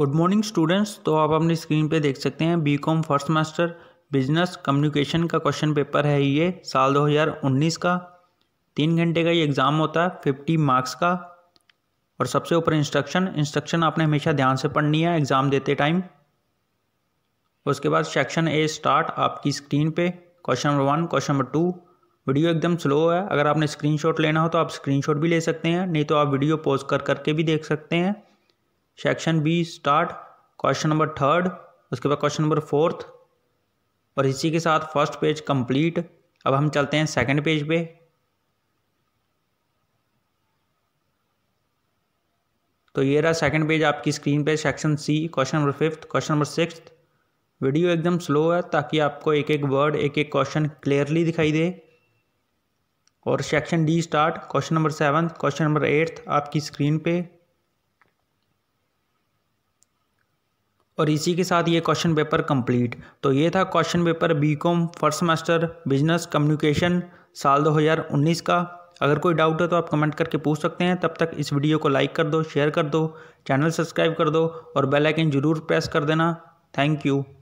good morning students तो आप अपनी स्क्रीन पे देख सकते हैं B com first master business communication का क्वेश्चन पेपर है ये साल 2019 का तीन घंटे का ये एग्ज़ाम होता है फिफ्टी मार्क्स का और सबसे ऊपर इंस्ट्रक्शन इंस्ट्रक्शन आपने हमेशा ध्यान से पढ़नी है एग्ज़ाम देते टाइम उसके बाद सेक्शन ए स्टार्ट आपकी स्क्रीन पर question number one question number two video एकदम स्लो है अगर आपने स्क्रीनशॉट लेना हो तो आप स्क्रीनशॉट भी ले सकते हैं नहीं तो आप वीडियो पॉज कर करके भी देख सकते हैं section B start question number third उसके बाद क्वेश्चन नंबर फोर्थ और इसी के साथ फर्स्ट पेज कंप्लीट अब हम चलते हैं सेकंड पेज पे तो ये रहा सेकंड पेज आपकी स्क्रीन पे section C question number fifth question number six video एकदम स्लो है ताकि आपको एक एक वर्ड एक एक क्वेश्चन क्लियरली दिखाई दे और section D start question number seven question number eighth आपकी स्क्रीन पे और इसी के साथ ये क्वेश्चन पेपर कंप्लीट तो ये था question paper B com first semester business communication साल 2019 का अगर कोई डाउट है तो आप कमेंट करके पूछ सकते हैं तब तक इस वीडियो को लाइक कर दो शेयर कर दो चैनल सब्सक्राइब कर दो और बेल आइकन जरूर प्रेस कर देना थैंक यू